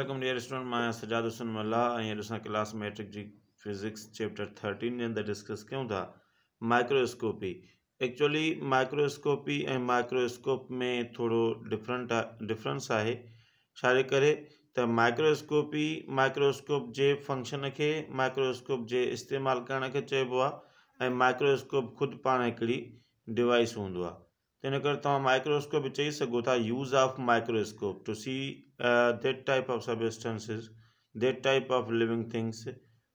अल्लाम dear student मैं Sajad Husan Malla class matric जी फिज़िक्स चैप्टर थर्टीन के अंदर डिस्कस कयूं था माइक्रोस्कोपी एक्चुअली माइक्रोस्कोपी ए माइक्रोस्कोप में थोड़ो डिफरेंट डिफरेंस है छाजे करे माइक्रोस्कोपी तो माइक्रोस्कोप के फंक्शन के माइक्रोस्कोप के इस्तेमाल करण के चइबो आहे माइक्रोस्कोप खुद पा एक डिवाइस हूंदो તેને કરता हूँ माइक्रोस्कोप इट चाहिए था use of microscope to see that type of substances that type of living things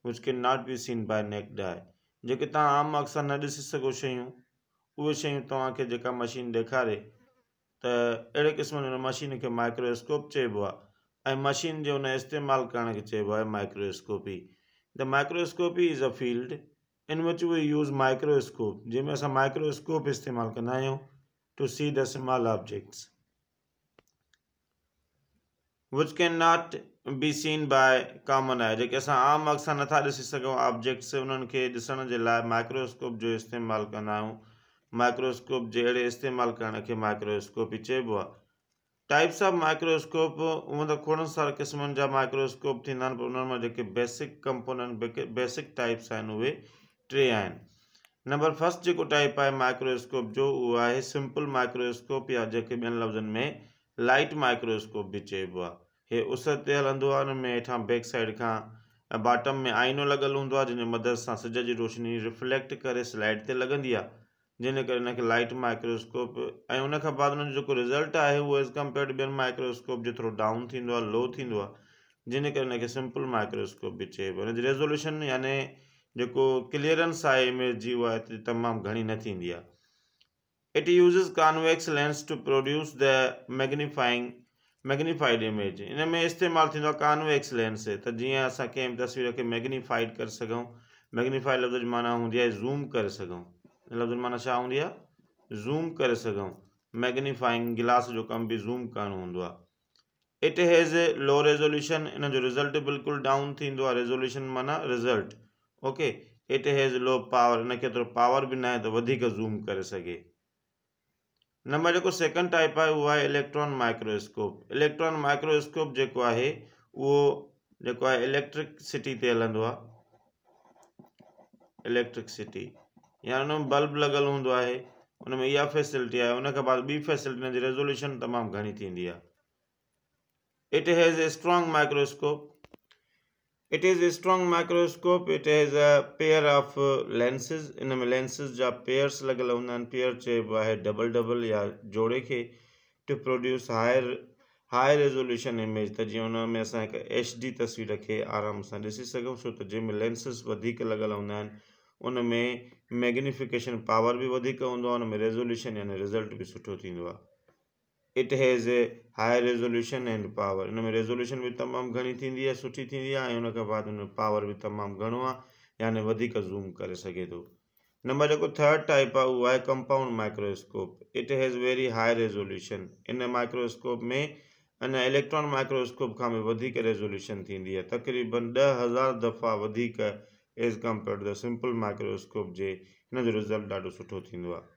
which can not be seen by naked eye जेके तव्हां आम अक्सर न ॾिसी सघो शयूं उहे मशीन दिखारे त अहिड़े क़िस्म मशीन के माइक्रोस्कोप चइबो आहे ऐं मशीन जे हुन इस्तेमालु करण खे चइबो microscopy the microscopy is a field in which we use microscope जैमें अस माइक्रोस्कोप इस्तेमाल कंदा to see the small objects which cannot be seen by common eye जेके असां आम अख सां नथा ॾिसी सघूं ऑब्जेक्ट्स उन्हनि खे ॾिसण जे लाइ माइक्रोस्कोप जो इस्तेमालु कंदा आहियूं माइक्रोस्कोप जे अहिड़े इस्तेमालु करण खे माइक्रोस्कोप ई चइबो आहे टाइप्स ऑफ माइक्रोस्कोप हूअं त खोड़ सारा क़िस्मनि जा माइक्रोस्कोप थींदा आहिनि पर उन्हनि मां जेके बेसिक कंपोनेंट बेसिक टाइप्स आहिनि उहे नंबर फर्स्ट जेको टाइप आहे माइक्रोस्कोप जो उहो आहे सिंपल माइक्रोस्कोप या जेके ॿियनि लफ़्ज़नि में लाइट माइक्रोस्कोप बि चइबो आहे हीअ उस ते हलंदो आहे हुन में हेठां बैक साइड खां बॉटम में आइनो लॻल हूंदो आहे जंहिं मदद सां सिज जी रोशनी रिफ्लेक्ट करे स्लाइड ते लॻंदी आहे जंहिं करे हिन लाइट माइक्रोस्कोप ऐं उनखां बाद हुन जेको रिज़ल्ट आहे उहो एज़ कम्पेयर टू ॿियनि माइक्रोस्कोप जेतिरो डाउन थींदो आहे लो थींदो आहे जंहिं करे हिनखे सिंपल माइक्रोस्कोप बि चइबो आहे हुनजी रेज़ोल्यूशन याने जेको क्लीअरेंस आहे इमेज जी उहा तमामु घणी न थींदी आहे it uses convex lens to produce the magnifying magnified image in में इस्तेमालु थींदो आहे कॉनवेक्स लेंस त जीअं असां कंहिं बि तस्वीर खे मैग्नीफाइड करे सघूं मैग्नीफाइड लफ़्ज़ जी माना हूंदी आहे ज़ूम करे सघूं लफ़्ज़ में माना छा हूंदी आहे ज़ूम करे सघूं मैग्नीफाइंग गिलास जो कमु बि ज़ूम करणो हूंदो आहे it has low resolution in जो रिज़ल्ट बिल्कुलु डाउन थींदो आहे रेज़ोल्यूशन माना result okay it has low power in खे थोरो पावर बि न आहे त वधीक ज़ूम करे सघे नंबर जेको सेकेंड टाइप आहे उहो आहे इलेक्ट्रॉन माइक्रोस्कोप इलेक्ट्रॉन माइक्रोस्कोप जेको आहे उहो जेको आहे इलेक्ट्रिक सिटी ते हलंदो आहे इलेक्ट्रिक सिटी या उन में बल्ब लॻल हूंदो आहे उन e में इहा फैसिलिटी आहे उन खां बाद ॿी फैसिलिटी रेज़ोल्यूशन तमामु घणी थींदी आहे it has a strong microscope it is strong microscope it is a pair of lenses in में लेंसेज जो पेयर्स लगल हूँ पेयर चाहबो है डबल डबल या जोड़े के to produce higher high resolution image तो जो उनमें अस एच डी तस्वीर के आराम से ऐसी सो तो जैमें लेंसेस लगल हूँ उनमें मैग्निफिकेशन पावर भी होंगे उनमें रेजोल्यूशन यानि रिजल्ट भी सुनो it has a high resolution and power in में रेज़ोल्यूशन बि तमामु घणी थींदी आहे सुठी थींदी आहे ऐं उन खां बाद हुन पावर बि तमामु घणो आहे याने वधीक ज़ूम करे सघे थो नंबर जेको थर्ड टाइप आहे उहो आहे compound microscope it has very high resolution in microscope में अञा इलेक्ट्रॉन माइक्रोस्कोप खां बि वधीक रेज़ोल्यूशन थींदी आहे तकरीबन ॾह हज़ार दफ़ा वधीक as compare to the simple microscope जे हिन जो रिज़ल्ट ॾाढो सुठो थींदो आहे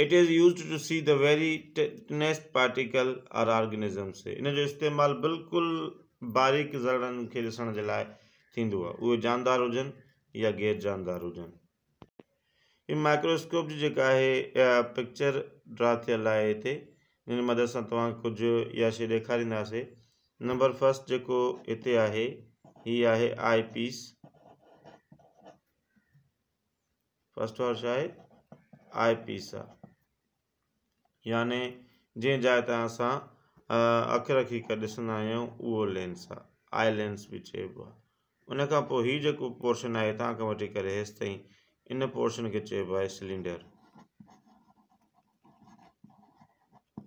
it is use to see the very test particle और ऑर्गेनिज़म्स इन इस्तेमाल बिल्कुल बारीक ज़रड़नि खे ॾिसण जे लाइ थींदो जानदार हुजनि या गैर जानदार हुजनि हीअ माइक्रोस्कोप जी पिक्चर ड्रा थियल आहे हिते मदद से तव्हां कुझु इहा शइ नंबर फस्ट जो हिते है हीअ आहे आई पीस फस्ट वर्ष है आई पीस आहे याने जंहिं जाइ ते असां अख रखी करे ॾिसंदा आहियूं उहो लेंस आहे आई लेंस बि चइबो आहे उन खां पोइ हीउ जेको पोर्शन आहे हितां खां वठी करे हेसि ताईं इन पोर्शन खे चइबो आहे सिलेंडर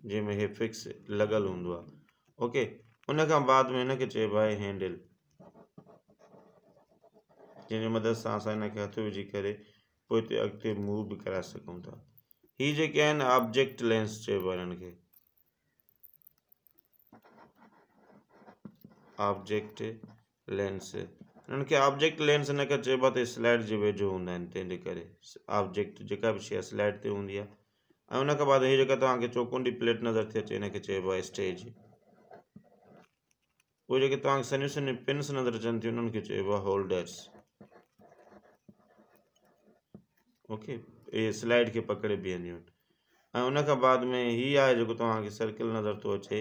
जंहिंमें में हे फिक्स लॻल हूंदो आहे ओके उन खां बाद में हिनखे चइबो आहे हैंडल जंहिं मदद सां असां हिन खे हथु विझी करे पोइ हिते अॻिते मूव बि कराए सघूं था तो तो ही इज कैन ऑब्जेक्ट लेंस चाहिए बनन के ऑब्जेक्ट लेंस उनके ऑब्जेक्ट लेंस न कर चइबो आहे स्लाइड जे वेझो हूंदा आहिनि करे ऑब्जेक्ट जेका भी शइ स्लाइड ते हूंदी आहे बाद हीअ जेका चौकुंडी प्लेट नज़र थी अचे हिनखे चइबो स्टेज वो जो तव्हांखे सन्हियूं सन्हियूं पिन्स नज़र अचन थी उन्हनि खे होल्डर्स ओके इहे स्लाइड खे पकिड़े बीहंदियूं आहिनि ऐं हुन बाद में ही आहे जेको तव्हां खे सर्किल नज़र थो अचे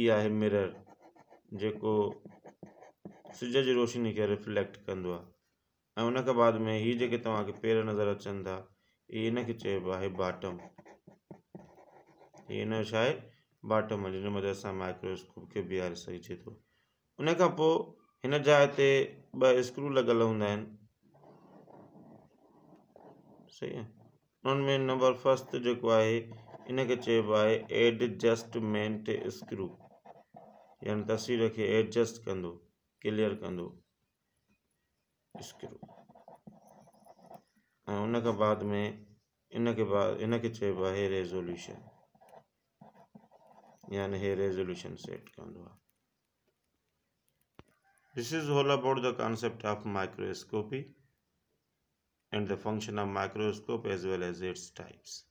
इहा आहे मिरर जेको सिज जी रोशनी खे रिफ्लेक्ट कंदो आहे ऐं उन बाद में ही जेके نظر पेर नज़र अचनि था हीअ हिन चइबो आहे बाटम हीअ हिन छा आहे बाटम सां माइक्रोस्कोप खे बीहारे सघे थो उन पोइ हिन जाइ स्क्रू लॻल हूंदा सही है उनमें नंबर फर्स्ट जो है इनके चेब है एडजस्टमेंट स्क्रू यानी तस्वीर खे एडजस्ट कंदो क्लियर कंदो स्क्रू ऐं उनखां बाद में इनके बाद इनके चेब है रेज़ोल्यूशन यानी हे रेज़ोल्यूशन सेट कंदो आहे this is whole about the concept of microscopy and the function of microscope as well as its types.